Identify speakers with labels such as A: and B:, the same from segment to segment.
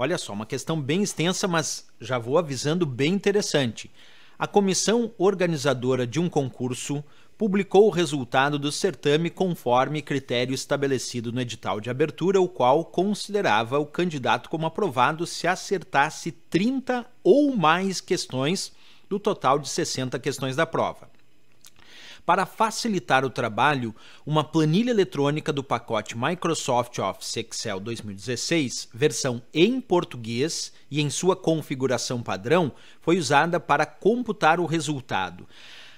A: Olha só, uma questão bem extensa, mas já vou avisando bem interessante. A comissão organizadora de um concurso publicou o resultado do certame conforme critério estabelecido no edital de abertura, o qual considerava o candidato como aprovado se acertasse 30 ou mais questões do total de 60 questões da prova. Para facilitar o trabalho, uma planilha eletrônica do pacote Microsoft Office Excel 2016, versão em português e em sua configuração padrão, foi usada para computar o resultado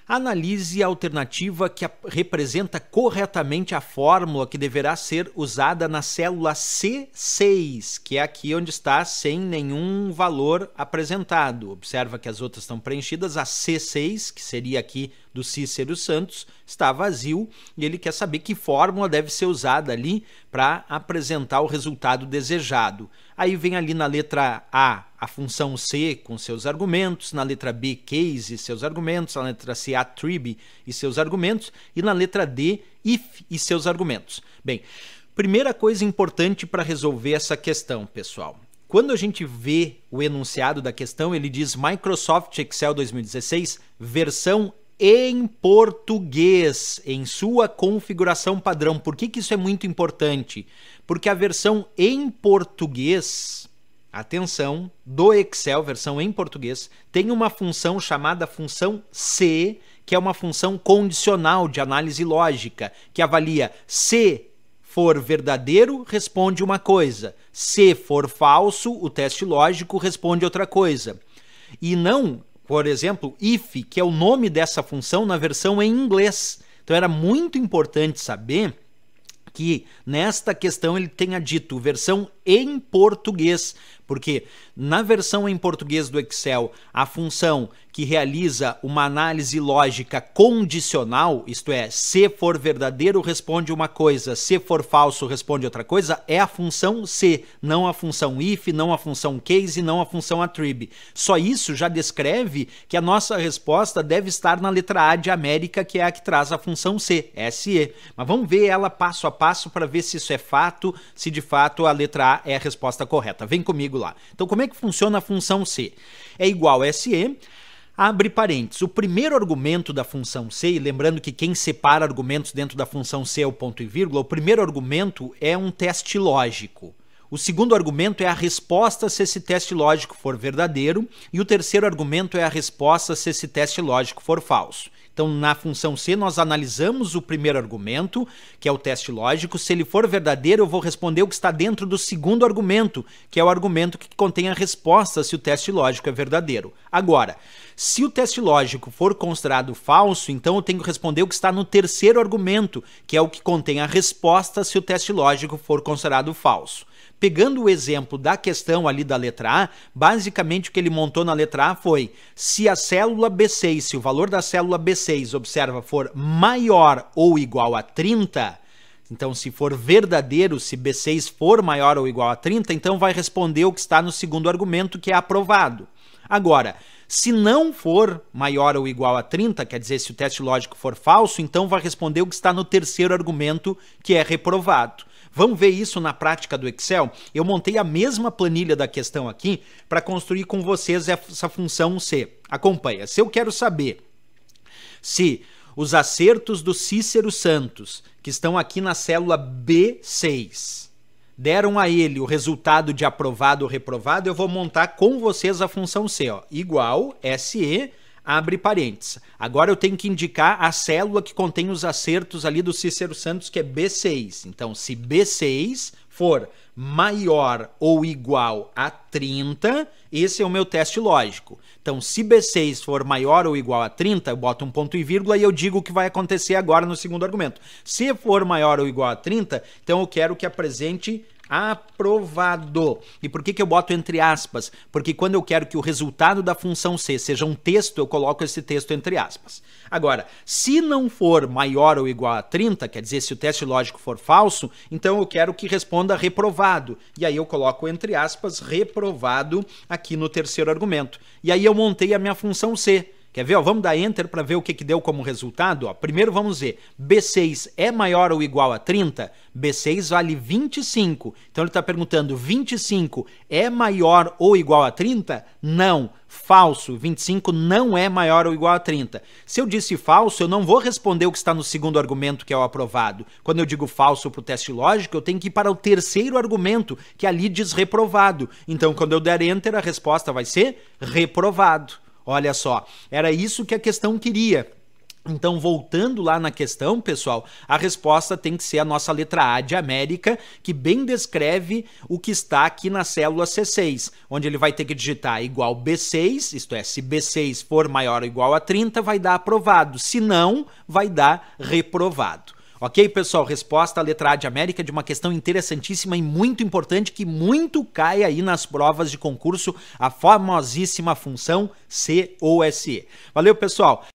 A: analise a alternativa que representa corretamente a fórmula que deverá ser usada na célula C6, que é aqui onde está sem nenhum valor apresentado. Observa que as outras estão preenchidas, a C6, que seria aqui do Cícero Santos está vazio e ele quer saber que fórmula deve ser usada ali para apresentar o resultado desejado. Aí vem ali na letra A a função C com seus argumentos, na letra B case e seus argumentos, na letra C attribute e seus argumentos e na letra D if e seus argumentos. Bem, primeira coisa importante para resolver essa questão, pessoal. Quando a gente vê o enunciado da questão, ele diz Microsoft Excel 2016, versão em português, em sua configuração padrão. Por que, que isso é muito importante? Porque a versão em português, atenção, do Excel, versão em português, tem uma função chamada função C, que é uma função condicional de análise lógica, que avalia se for verdadeiro, responde uma coisa. Se for falso, o teste lógico responde outra coisa. E não por exemplo, if, que é o nome dessa função na versão em inglês. Então era muito importante saber que nesta questão ele tenha dito versão em português, porque na versão em português do Excel, a função que realiza uma análise lógica condicional, isto é, se for verdadeiro responde uma coisa, se for falso responde outra coisa, é a função se, não a função if, não a função case, não a função attrib. Só isso já descreve que a nossa resposta deve estar na letra A de América, que é a que traz a função C, SE. Mas vamos ver ela passo a passo para ver se isso é fato, se de fato a letra A Tá, é a resposta correta. Vem comigo lá. Então, como é que funciona a função C? É igual a SE abre parênteses. O primeiro argumento da função C, e lembrando que quem separa argumentos dentro da função C é o ponto e vírgula, o primeiro argumento é um teste lógico. O segundo argumento é a resposta se esse teste lógico for verdadeiro, e o terceiro argumento é a resposta se esse teste lógico for falso. Então, na função C, nós analisamos o primeiro argumento, que é o teste lógico. Se ele for verdadeiro, eu vou responder o que está dentro do segundo argumento, que é o argumento que contém a resposta se o teste lógico é verdadeiro. Agora, se o teste lógico for considerado falso, então eu tenho que responder o que está no terceiro argumento, que é o que contém a resposta se o teste lógico for considerado falso. Pegando o exemplo da questão ali da letra A, basicamente o que ele montou na letra A foi: se a célula B6, se o valor da célula B6, observa, for maior ou igual a 30, então, se for verdadeiro, se B6 for maior ou igual a 30, então vai responder o que está no segundo argumento, que é aprovado. Agora, se não for maior ou igual a 30, quer dizer, se o teste lógico for falso, então vai responder o que está no terceiro argumento, que é reprovado. Vamos ver isso na prática do Excel? Eu montei a mesma planilha da questão aqui para construir com vocês essa função C. Acompanha. Se eu quero saber se os acertos do Cícero Santos, que estão aqui na célula B6, deram a ele o resultado de aprovado ou reprovado, eu vou montar com vocês a função C, ó, igual SE abre parênteses. Agora eu tenho que indicar a célula que contém os acertos ali do Cícero Santos, que é B6. Então, se B6 for maior ou igual a 30, esse é o meu teste lógico. Então, se B6 for maior ou igual a 30, eu boto um ponto e vírgula e eu digo o que vai acontecer agora no segundo argumento. Se for maior ou igual a 30, então eu quero que apresente aprovado. E por que, que eu boto entre aspas? Porque quando eu quero que o resultado da função C seja um texto, eu coloco esse texto entre aspas. Agora, se não for maior ou igual a 30, quer dizer, se o teste lógico for falso, então eu quero que responda reprovado. E aí eu coloco entre aspas reprovado aqui no terceiro argumento. E aí eu montei a minha função C. Quer ver? Ó, vamos dar Enter para ver o que, que deu como resultado. Ó, primeiro vamos ver, B6 é maior ou igual a 30? B6 vale 25. Então ele está perguntando, 25 é maior ou igual a 30? Não, falso. 25 não é maior ou igual a 30. Se eu disse falso, eu não vou responder o que está no segundo argumento, que é o aprovado. Quando eu digo falso para o teste lógico, eu tenho que ir para o terceiro argumento, que ali diz reprovado. Então quando eu der Enter, a resposta vai ser reprovado. Olha só, era isso que a questão queria. Então, voltando lá na questão, pessoal, a resposta tem que ser a nossa letra A de América, que bem descreve o que está aqui na célula C6, onde ele vai ter que digitar igual B6, isto é, se B6 for maior ou igual a 30, vai dar aprovado, se não, vai dar reprovado. Ok, pessoal? Resposta à letra A de América de uma questão interessantíssima e muito importante que muito cai aí nas provas de concurso, a famosíssima função COSE. Valeu, pessoal!